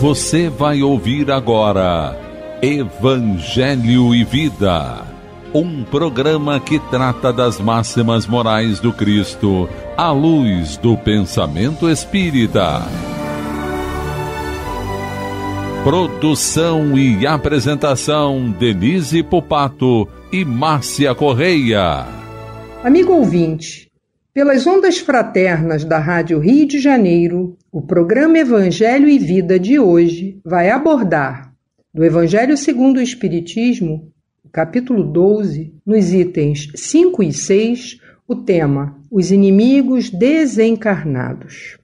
Você vai ouvir agora Evangelho e Vida, um programa que trata das máximas morais do Cristo à luz do pensamento espírita. Produção e apresentação Denise Pupato e Márcia Correia. Amigo ouvinte, pelas ondas fraternas da Rádio Rio de Janeiro, o programa Evangelho e Vida de hoje vai abordar, do Evangelho segundo o Espiritismo, capítulo 12, nos itens 5 e 6, o tema Os Inimigos Desencarnados.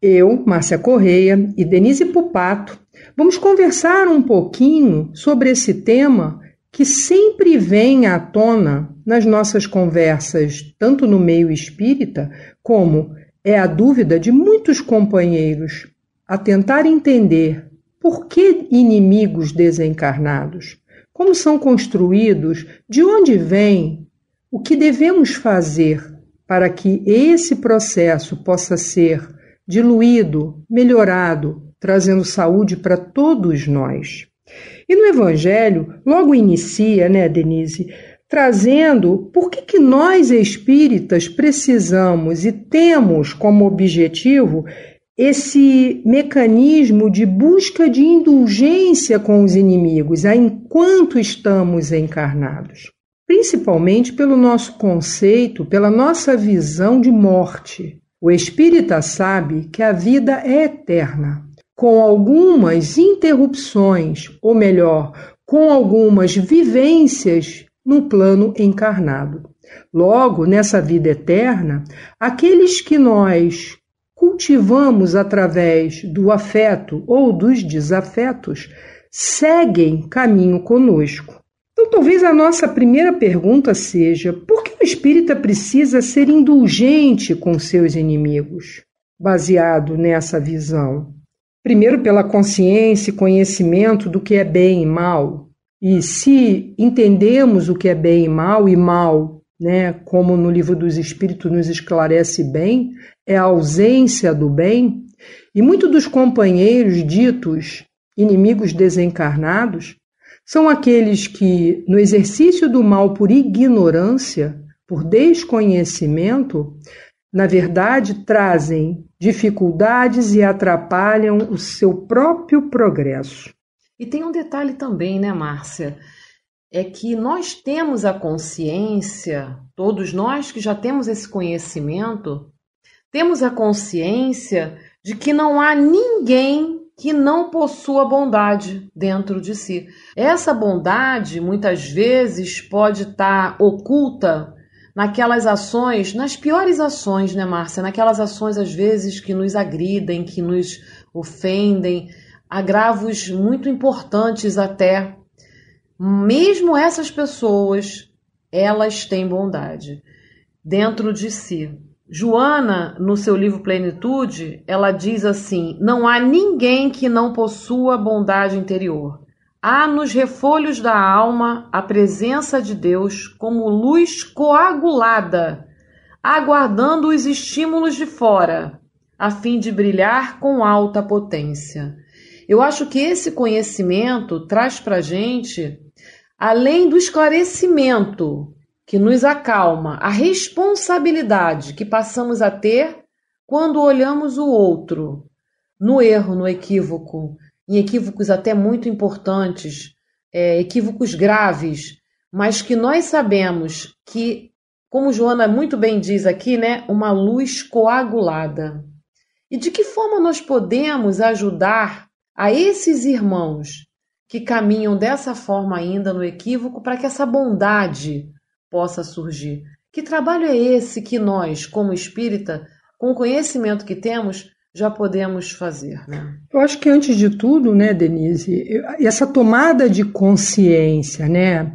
Eu, Márcia Correia e Denise Pupato vamos conversar um pouquinho sobre esse tema que sempre vem à tona nas nossas conversas, tanto no meio espírita, como é a dúvida de muitos companheiros a tentar entender por que inimigos desencarnados, como são construídos, de onde vêm, o que devemos fazer para que esse processo possa ser diluído, melhorado, trazendo saúde para todos nós. E no Evangelho, logo inicia, né, Denise, trazendo por que, que nós espíritas precisamos e temos como objetivo esse mecanismo de busca de indulgência com os inimigos enquanto estamos encarnados, principalmente pelo nosso conceito, pela nossa visão de morte. O espírita sabe que a vida é eterna, com algumas interrupções, ou melhor, com algumas vivências no plano encarnado. Logo, nessa vida eterna, aqueles que nós cultivamos através do afeto ou dos desafetos seguem caminho conosco. Então, talvez a nossa primeira pergunta seja: por que o espírita precisa ser indulgente com seus inimigos? Baseado nessa visão, Primeiro, pela consciência e conhecimento do que é bem e mal. E se entendemos o que é bem e mal, e mal, né, como no livro dos Espíritos nos esclarece bem, é a ausência do bem, e muitos dos companheiros ditos inimigos desencarnados são aqueles que, no exercício do mal por ignorância, por desconhecimento, na verdade, trazem dificuldades e atrapalham o seu próprio progresso. E tem um detalhe também, né, Márcia? É que nós temos a consciência, todos nós que já temos esse conhecimento, temos a consciência de que não há ninguém que não possua bondade dentro de si. Essa bondade muitas vezes pode estar oculta naquelas ações, nas piores ações, né, Márcia? Naquelas ações, às vezes, que nos agridem, que nos ofendem, agravos muito importantes até. Mesmo essas pessoas, elas têm bondade dentro de si. Joana, no seu livro Plenitude, ela diz assim: Não há ninguém que não possua bondade interior. Há nos refolhos da alma a presença de Deus como luz coagulada, aguardando os estímulos de fora, a fim de brilhar com alta potência. Eu acho que esse conhecimento traz para a gente, além do esclarecimento que nos acalma, a responsabilidade que passamos a ter quando olhamos o outro no erro, no equívoco, em equívocos até muito importantes, é, equívocos graves, mas que nós sabemos que, como Joana muito bem diz aqui, né, uma luz coagulada. E de que forma nós podemos ajudar a esses irmãos que caminham dessa forma ainda no equívoco para que essa bondade possa surgir? Que trabalho é esse que nós, como espírita, com o conhecimento que temos, já podemos fazer? Né? Eu acho que antes de tudo, né, Denise, essa tomada de consciência, né,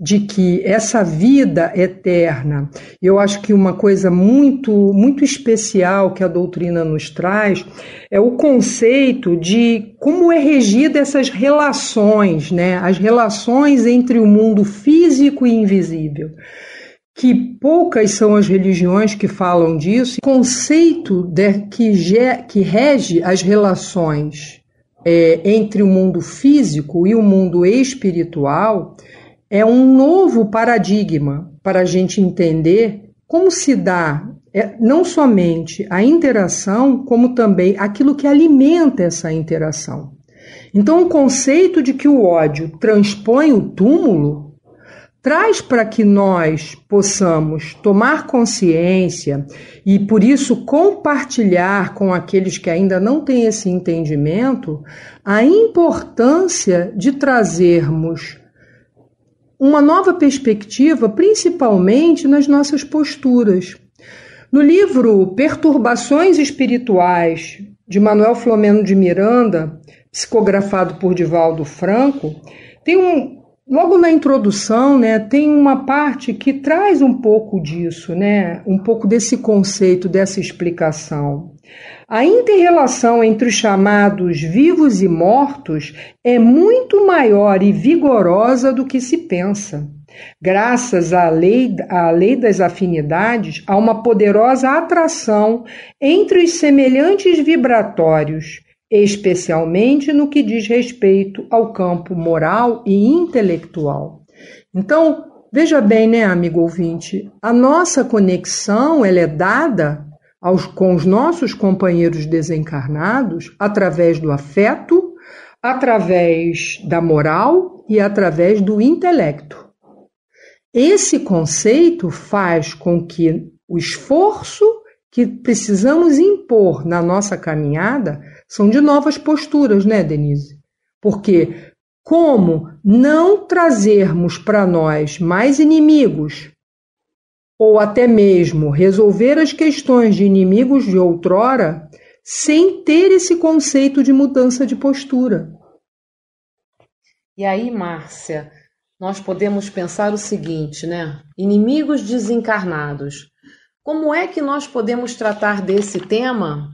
de que essa vida eterna, eu acho que uma coisa muito muito especial que a doutrina nos traz é o conceito de como é regida essas relações, né, as relações entre o mundo físico e invisível que poucas são as religiões que falam disso, conceito de, que, ge, que rege as relações é, entre o mundo físico e o mundo espiritual é um novo paradigma para a gente entender como se dá é, não somente a interação, como também aquilo que alimenta essa interação. Então, o conceito de que o ódio transpõe o túmulo traz para que nós possamos tomar consciência e, por isso, compartilhar com aqueles que ainda não têm esse entendimento a importância de trazermos uma nova perspectiva, principalmente nas nossas posturas. No livro Perturbações Espirituais, de Manuel Flomeno de Miranda, psicografado por Divaldo Franco, tem um, Logo na introdução, né, tem uma parte que traz um pouco disso, né, um pouco desse conceito, dessa explicação. A interrelação entre os chamados vivos e mortos é muito maior e vigorosa do que se pensa. Graças à lei, à lei das afinidades, há uma poderosa atração entre os semelhantes vibratórios, especialmente no que diz respeito ao campo moral e intelectual. Então, veja bem, né, amigo ouvinte, a nossa conexão ela é dada aos, com os nossos companheiros desencarnados através do afeto, através da moral e através do intelecto. Esse conceito faz com que o esforço que precisamos impor na nossa caminhada são de novas posturas, né, Denise? Porque como não trazermos para nós mais inimigos ou até mesmo resolver as questões de inimigos de outrora sem ter esse conceito de mudança de postura. E aí, Márcia, nós podemos pensar o seguinte, né? Inimigos desencarnados. Como é que nós podemos tratar desse tema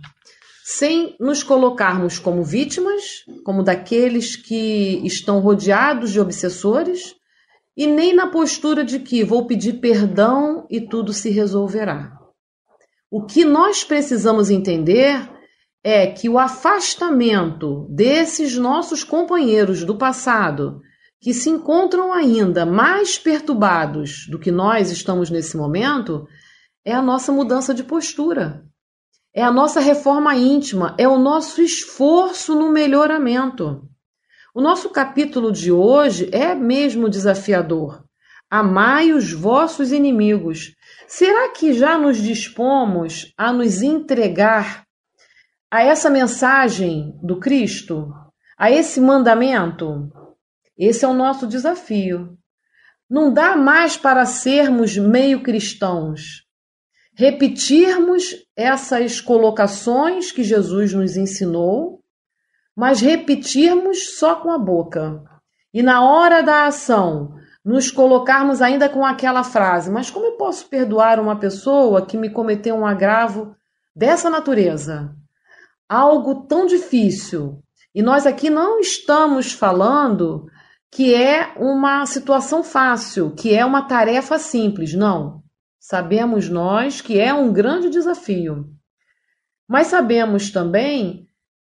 sem nos colocarmos como vítimas, como daqueles que estão rodeados de obsessores, e nem na postura de que vou pedir perdão e tudo se resolverá? O que nós precisamos entender é que o afastamento desses nossos companheiros do passado, que se encontram ainda mais perturbados do que nós estamos nesse momento, é a nossa mudança de postura, é a nossa reforma íntima, é o nosso esforço no melhoramento. O nosso capítulo de hoje é mesmo desafiador. Amai os vossos inimigos. Será que já nos dispomos a nos entregar a essa mensagem do Cristo, a esse mandamento? Esse é o nosso desafio. Não dá mais para sermos meio cristãos repetirmos essas colocações que Jesus nos ensinou, mas repetirmos só com a boca. E na hora da ação, nos colocarmos ainda com aquela frase: Mas como eu posso perdoar uma pessoa que me cometeu um agravo dessa natureza? Algo tão difícil. E nós aqui não estamos falando que é uma situação fácil, que é uma tarefa simples, não. Sabemos nós que é um grande desafio. Mas sabemos também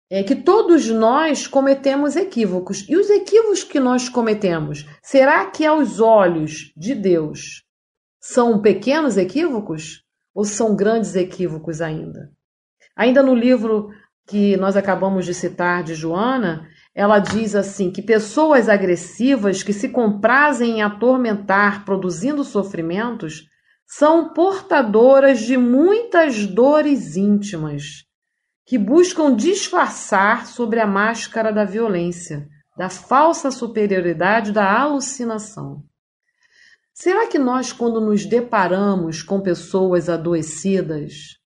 é, que todos nós cometemos equívocos. E os equívocos que nós cometemos, será que aos olhos de Deus são pequenos equívocos ou são grandes equívocos ainda? Ainda no livro que nós acabamos de citar de Joana, ela diz assim que pessoas agressivas que se comprazem em atormentar, produzindo sofrimentos, são portadoras de muitas dores íntimas que buscam disfarçar sobre a máscara da violência, da falsa superioridade, da alucinação. Será que nós, quando nos deparamos com pessoas adoecidas,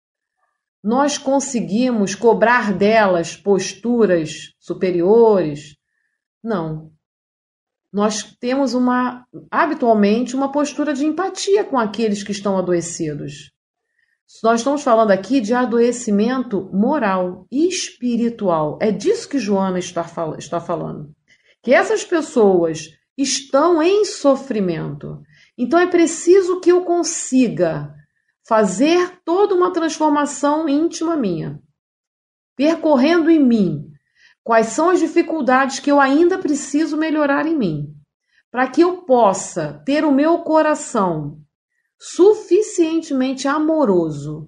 nós conseguimos cobrar delas posturas superiores? Não nós temos uma habitualmente uma postura de empatia com aqueles que estão adoecidos. Nós estamos falando aqui de adoecimento moral e espiritual. É disso que Joana está, fal está falando. Que essas pessoas estão em sofrimento. Então é preciso que eu consiga fazer toda uma transformação íntima minha, percorrendo em mim Quais são as dificuldades que eu ainda preciso melhorar em mim? Para que eu possa ter o meu coração suficientemente amoroso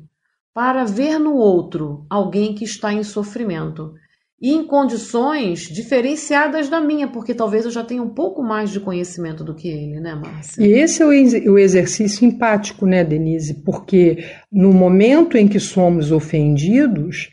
para ver no outro alguém que está em sofrimento e em condições diferenciadas da minha, porque talvez eu já tenha um pouco mais de conhecimento do que ele, né, Márcia? E esse é o exercício empático, né, Denise? Porque no momento em que somos ofendidos,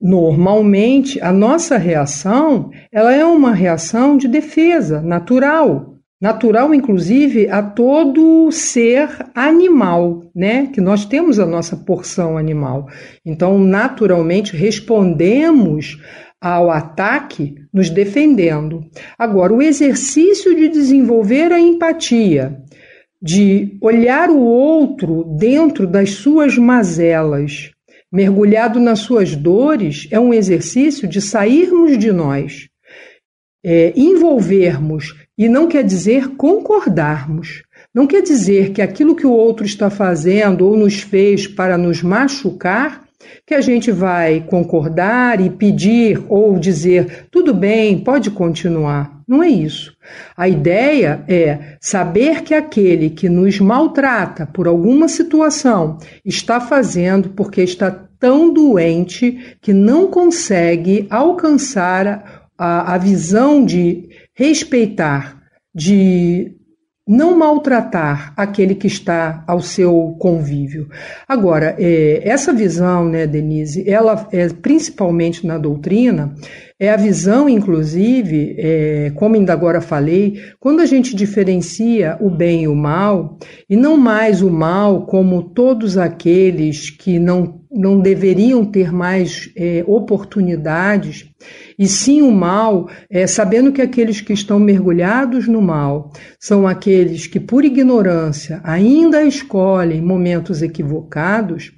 Normalmente, a nossa reação, ela é uma reação de defesa natural, natural inclusive a todo ser animal, né? Que nós temos a nossa porção animal. Então, naturalmente respondemos ao ataque nos defendendo. Agora, o exercício de desenvolver a empatia, de olhar o outro dentro das suas mazelas, Mergulhado nas suas dores é um exercício de sairmos de nós, é, envolvermos, e não quer dizer concordarmos. Não quer dizer que aquilo que o outro está fazendo ou nos fez para nos machucar que a gente vai concordar e pedir ou dizer tudo bem, pode continuar. Não é isso. A ideia é saber que aquele que nos maltrata por alguma situação está fazendo porque está tão doente que não consegue alcançar a, a visão de respeitar, de não maltratar aquele que está ao seu convívio. Agora, é, essa visão, né, Denise, ela é principalmente na doutrina, é a visão, inclusive, é, como ainda agora falei, quando a gente diferencia o bem e o mal, e não mais o mal como todos aqueles que não, não deveriam ter mais é, oportunidades, e sim o mal, é, sabendo que aqueles que estão mergulhados no mal são aqueles que, por ignorância, ainda escolhem momentos equivocados.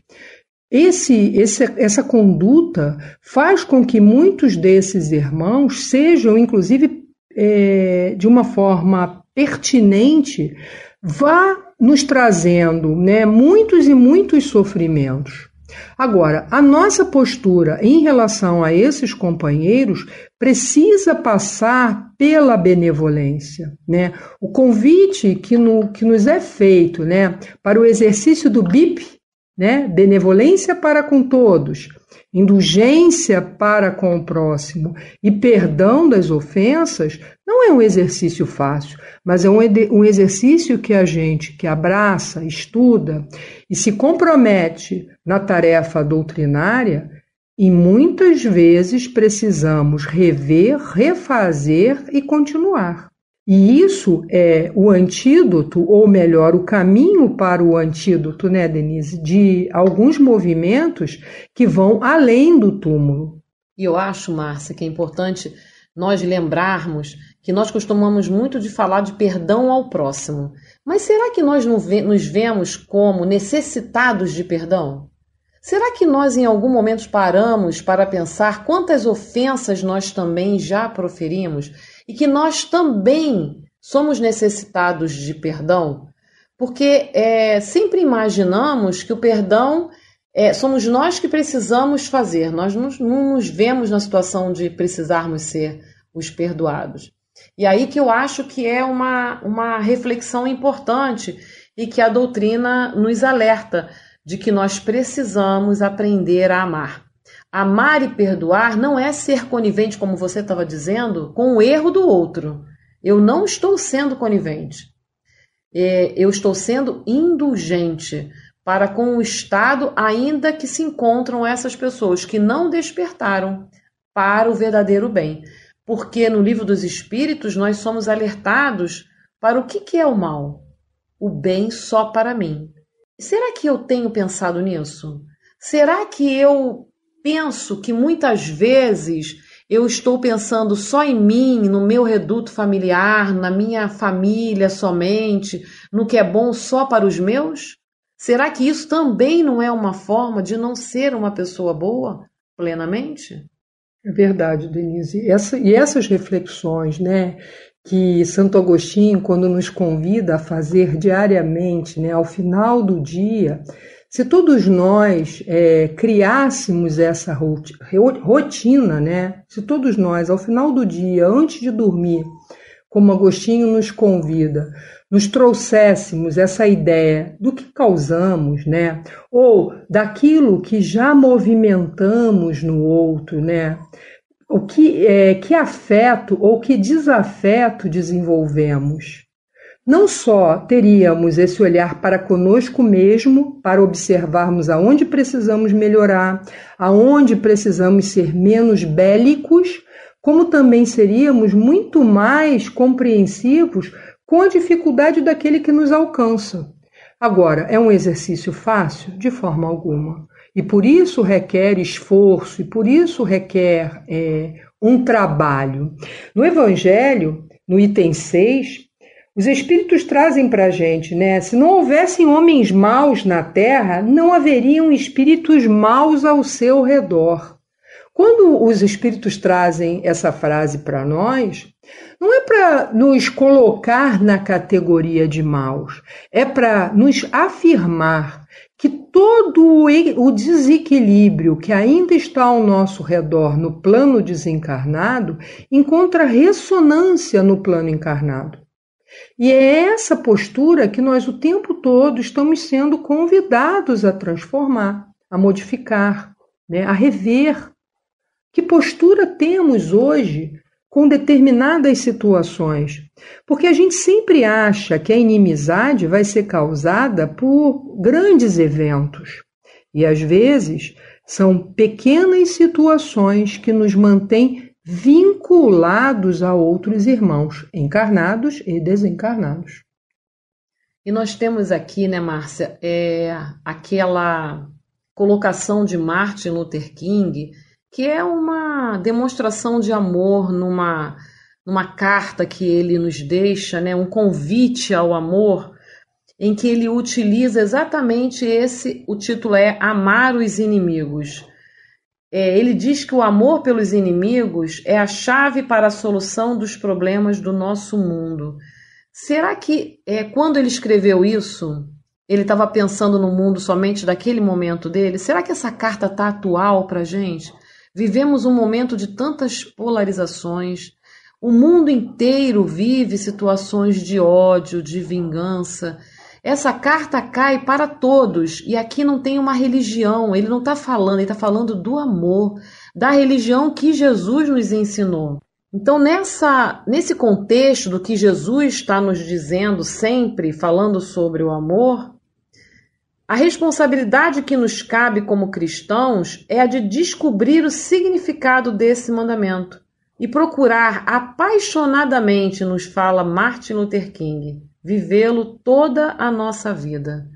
Esse, esse, essa conduta faz com que muitos desses irmãos sejam, inclusive, é, de uma forma pertinente, vá nos trazendo né, muitos e muitos sofrimentos. Agora, a nossa postura em relação a esses companheiros precisa passar pela benevolência, né? O convite que, no, que nos é feito, né, para o exercício do BIP né? Benevolência para com todos, indulgência para com o próximo e perdão das ofensas não é um exercício fácil, mas é um, um exercício que a gente que abraça, estuda e se compromete na tarefa doutrinária. E muitas vezes precisamos rever, refazer e continuar. E isso é o antídoto, ou melhor, o caminho para o antídoto, né, Denise, de alguns movimentos que vão além do túmulo. E eu acho, Márcia, que é importante nós lembrarmos que nós costumamos muito de falar de perdão ao próximo. Mas será que nós nos vemos como necessitados de perdão? Será que nós em algum momento paramos para pensar quantas ofensas nós também já proferimos? e que nós também somos necessitados de perdão, porque é, sempre imaginamos que o perdão é, somos nós que precisamos fazer, nós não, não nos vemos na situação de precisarmos ser os perdoados. E aí que eu acho que é uma, uma reflexão importante e que a doutrina nos alerta de que nós precisamos aprender a amar. Amar e perdoar não é ser conivente, como você estava dizendo, com o erro do outro. Eu não estou sendo conivente. É, eu estou sendo indulgente para com o estado ainda que se encontram essas pessoas que não despertaram para o verdadeiro bem. Porque no livro dos Espíritos nós somos alertados para o que, que é o mal. O bem só para mim. Será que eu tenho pensado nisso? Será que eu penso que muitas vezes eu estou pensando só em mim, no meu reduto familiar, na minha família somente, no que é bom só para os meus? Será que isso também não é uma forma de não ser uma pessoa boa plenamente? É verdade, Denise. Essa, e essas reflexões, né, que Santo Agostinho, quando nos convida a fazer diariamente, né, ao final do dia, se todos nós é, criássemos essa rotina, né? se todos nós, ao final do dia, antes de dormir, como Agostinho nos convida, nos trouxéssemos essa ideia do que causamos, né? Ou daquilo que já movimentamos no outro, né? O que é que afeto ou que desafeto desenvolvemos? Não só teríamos esse olhar para conosco mesmo, para observarmos aonde precisamos melhorar, aonde precisamos ser menos bélicos, como também seríamos muito mais compreensivos com a dificuldade daquele que nos alcança. Agora, é um exercício fácil? De forma alguma. E por isso requer esforço, e por isso requer é, um trabalho. No Evangelho, no item 6, os espíritos trazem para a gente, né? Se não houvessem homens maus na terra, não haveriam espíritos maus ao seu redor. Quando os espíritos trazem essa frase para nós, não é para nos colocar na categoria de maus, é para nos afirmar que todo o desequilíbrio que ainda está ao nosso redor no plano desencarnado encontra ressonância no plano encarnado. E é essa postura que nós o tempo todo estamos sendo convidados a transformar, a modificar, né, a rever. Que postura temos hoje com determinadas situações? Porque a gente sempre acha que a inimizade vai ser causada por grandes eventos. E às vezes são pequenas situações que nos mantêm vinculados a outros irmãos, encarnados e desencarnados. E nós temos aqui, né, Márcia, é, aquela colocação de Martin Luther King, que é uma demonstração de amor numa, numa carta que ele nos deixa, né, um convite ao amor, em que ele utiliza exatamente esse, o título é Amar os Inimigos é, ele diz que o amor pelos inimigos é a chave para a solução dos problemas do nosso mundo. Será que é, quando ele escreveu isso, ele estava pensando no mundo somente daquele momento dele? Será que essa carta está atual para a gente? Vivemos um momento de tantas polarizações. O mundo inteiro vive situações de ódio, de vingança, essa carta cai para todos, e aqui não tem uma religião, ele não está falando, ele está falando do amor, da religião que Jesus nos ensinou. Então, nessa, nesse contexto do que Jesus está nos dizendo sempre, falando sobre o amor, a responsabilidade que nos cabe como cristãos é a de descobrir o significado desse mandamento e procurar apaixonadamente, nos fala Martin Luther King, vivê-lo toda a nossa vida.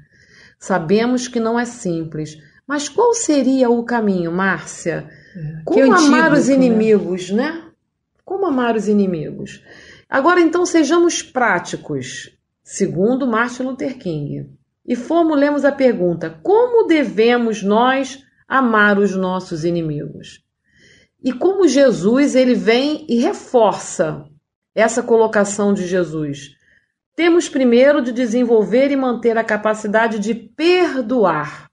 Sabemos que não é simples, mas qual seria o caminho, Márcia? É, Como amar os né? inimigos, né? né? Como amar os inimigos? Agora, então, sejamos práticos, segundo Martin Luther King. E formulemos a pergunta: como devemos nós amar os nossos inimigos? E como Jesus ele vem e reforça essa colocação de Jesus. Temos primeiro de desenvolver e manter a capacidade de perdoar.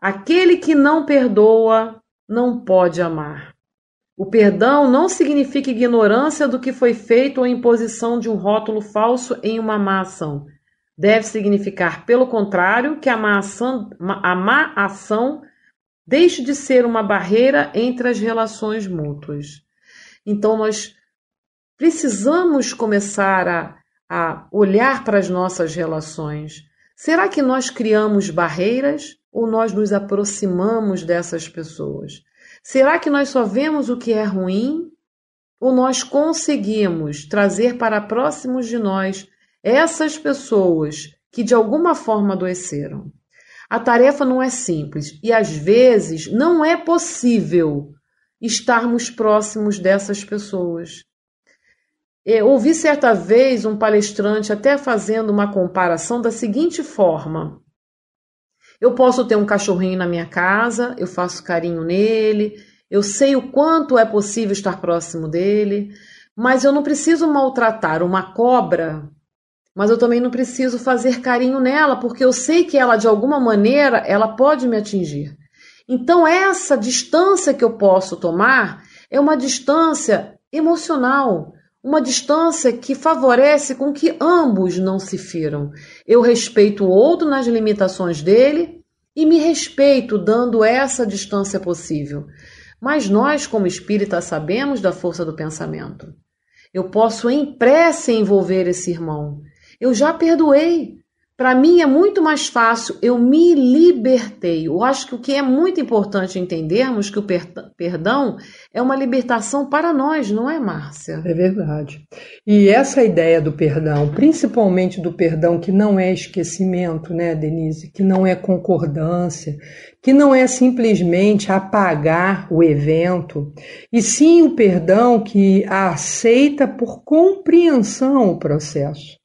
Aquele que não perdoa não pode amar. O perdão não significa ignorância do que foi feito ou imposição de um rótulo falso em uma má ação. Deve significar, pelo contrário, que a má ação, a má ação deixe de ser uma barreira entre as relações mútuas. Então, nós precisamos começar a a olhar para as nossas relações. Será que nós criamos barreiras ou nós nos aproximamos dessas pessoas? Será que nós só vemos o que é ruim ou nós conseguimos trazer para próximos de nós essas pessoas que de alguma forma adoeceram? A tarefa não é simples e às vezes não é possível estarmos próximos dessas pessoas. Eu é, ouvi certa vez um palestrante até fazendo uma comparação da seguinte forma: eu posso ter um cachorrinho na minha casa, eu faço carinho nele, eu sei o quanto é possível estar próximo dele, mas eu não preciso maltratar uma cobra, mas eu também não preciso fazer carinho nela, porque eu sei que ela de alguma maneira ela pode me atingir. Então essa distância que eu posso tomar é uma distância emocional uma distância que favorece com que ambos não se firam. Eu respeito o outro nas limitações dele e me respeito dando essa distância possível. Mas nós, como espíritas, sabemos da força do pensamento. Eu posso em pressa envolver esse irmão. Eu já perdoei, para mim é muito mais fácil, eu me libertei. Eu acho que o que é muito importante entendermos que o perdão é uma libertação para nós, não é, Márcia? É verdade. E essa ideia do perdão, principalmente do perdão que não é esquecimento, né, Denise, que não é concordância, que não é simplesmente apagar o evento, e sim o perdão que aceita por compreensão o processo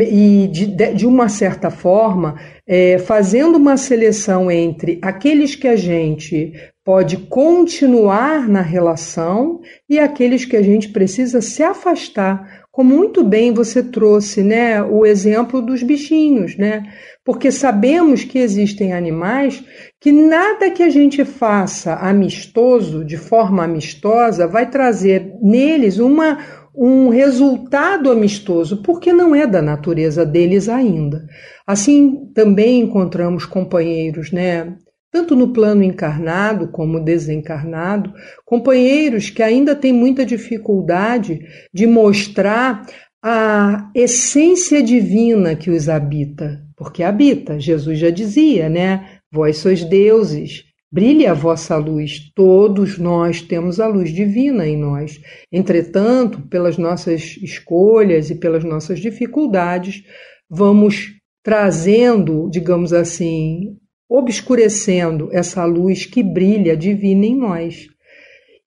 e de, de uma certa forma, é, fazendo uma seleção entre aqueles que a gente pode continuar na relação e aqueles que a gente precisa se afastar. Como muito bem você trouxe, né, o exemplo dos bichinhos, né? Porque sabemos que existem animais que nada que a gente faça amistoso, de forma amistosa, vai trazer neles uma um resultado amistoso, porque não é da natureza deles ainda. Assim, também encontramos companheiros, né, tanto no plano encarnado como desencarnado, companheiros que ainda têm muita dificuldade de mostrar a essência divina que os habita, porque habita, Jesus já dizia, né? Vós sois deuses, Brilhe a vossa luz, todos nós temos a luz divina em nós. Entretanto, pelas nossas escolhas e pelas nossas dificuldades, vamos trazendo, digamos assim, obscurecendo essa luz que brilha divina em nós.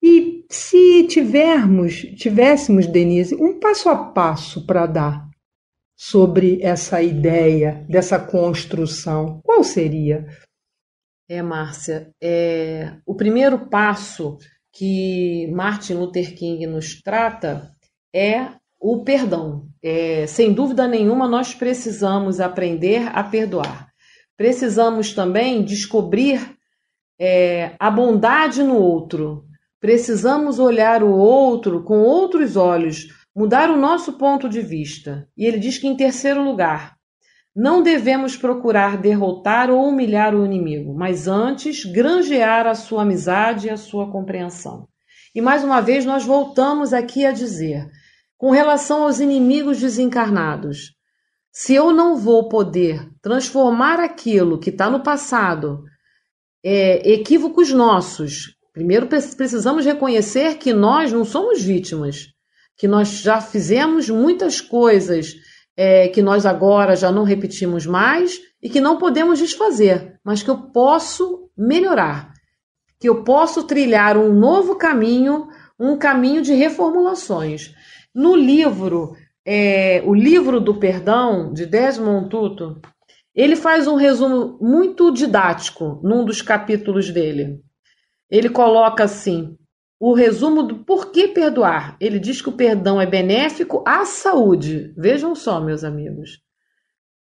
E se tivermos, tivéssemos, Denise, um passo a passo para dar sobre essa ideia, dessa construção, qual seria? É, Márcia, é, o primeiro passo que Martin Luther King nos trata é o perdão. É, sem dúvida nenhuma, nós precisamos aprender a perdoar. Precisamos também descobrir é, a bondade no outro. Precisamos olhar o outro com outros olhos, mudar o nosso ponto de vista. E ele diz que, em terceiro lugar, não devemos procurar derrotar ou humilhar o inimigo, mas antes granjear a sua amizade e a sua compreensão. E mais uma vez nós voltamos aqui a dizer, com relação aos inimigos desencarnados, se eu não vou poder transformar aquilo que está no passado, é, equívocos nossos, primeiro precisamos reconhecer que nós não somos vítimas, que nós já fizemos muitas coisas é, que nós agora já não repetimos mais e que não podemos desfazer, mas que eu posso melhorar, que eu posso trilhar um novo caminho, um caminho de reformulações. No livro, é, o livro do perdão de Desmond Tutu, ele faz um resumo muito didático num dos capítulos dele. Ele coloca assim: o resumo do porquê perdoar. Ele diz que o perdão é benéfico à saúde. Vejam só, meus amigos.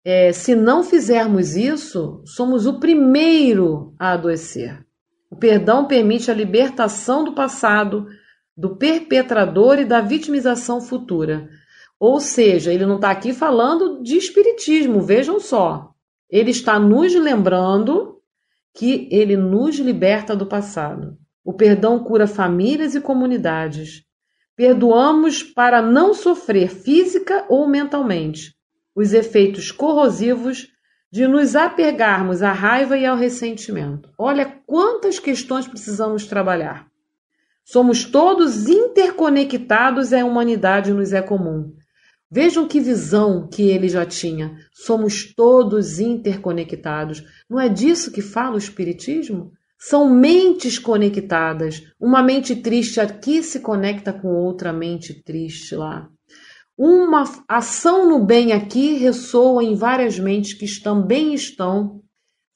É, se não fizermos isso, somos o primeiro a adoecer. O perdão permite a libertação do passado, do perpetrador e da vitimização futura. Ou seja, ele não está aqui falando de espiritismo, vejam só. Ele está nos lembrando que ele nos liberta do passado. O perdão cura famílias e comunidades. Perdoamos para não sofrer física ou mentalmente os efeitos corrosivos de nos apegarmos à raiva e ao ressentimento. Olha quantas questões precisamos trabalhar. Somos todos interconectados e a humanidade nos é comum. Vejam que visão que ele já tinha. Somos todos interconectados. Não é disso que fala o Espiritismo? São mentes conectadas. Uma mente triste aqui se conecta com outra mente triste lá. Uma ação no bem aqui ressoa em várias mentes que também estão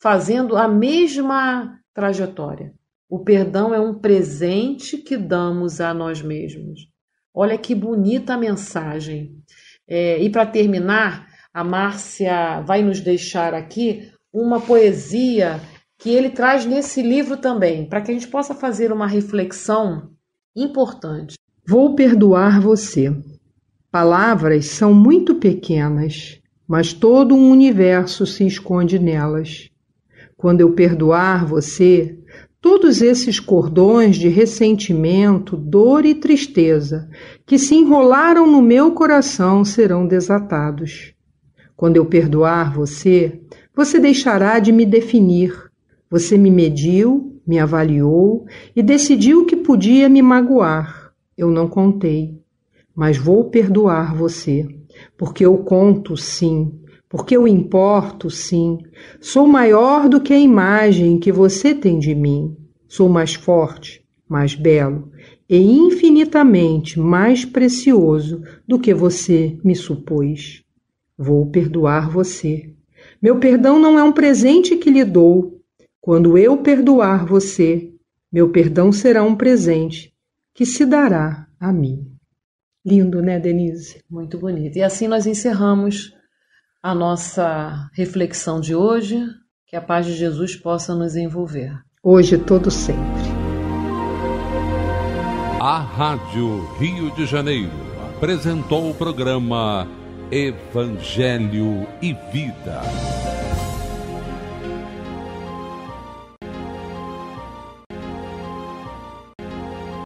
fazendo a mesma trajetória. O perdão é um presente que damos a nós mesmos. Olha que bonita mensagem. É, e para terminar, a Márcia vai nos deixar aqui uma poesia que ele traz nesse livro também, para que a gente possa fazer uma reflexão importante. Vou perdoar você. Palavras são muito pequenas, mas todo um universo se esconde nelas. Quando eu perdoar você, todos esses cordões de ressentimento, dor e tristeza que se enrolaram no meu coração serão desatados. Quando eu perdoar você, você deixará de me definir, você me mediu, me avaliou e decidiu que podia me magoar. Eu não contei, mas vou perdoar você, porque eu conto sim, porque eu importo sim. Sou maior do que a imagem que você tem de mim. Sou mais forte, mais belo e infinitamente mais precioso do que você me supôs. Vou perdoar você. Meu perdão não é um presente que lhe dou, quando eu perdoar você, meu perdão será um presente que se dará a mim. Lindo, né, Denise? Muito bonito. E assim nós encerramos a nossa reflexão de hoje. Que a paz de Jesus possa nos envolver. Hoje, todo sempre. A Rádio Rio de Janeiro apresentou o programa Evangelho e Vida.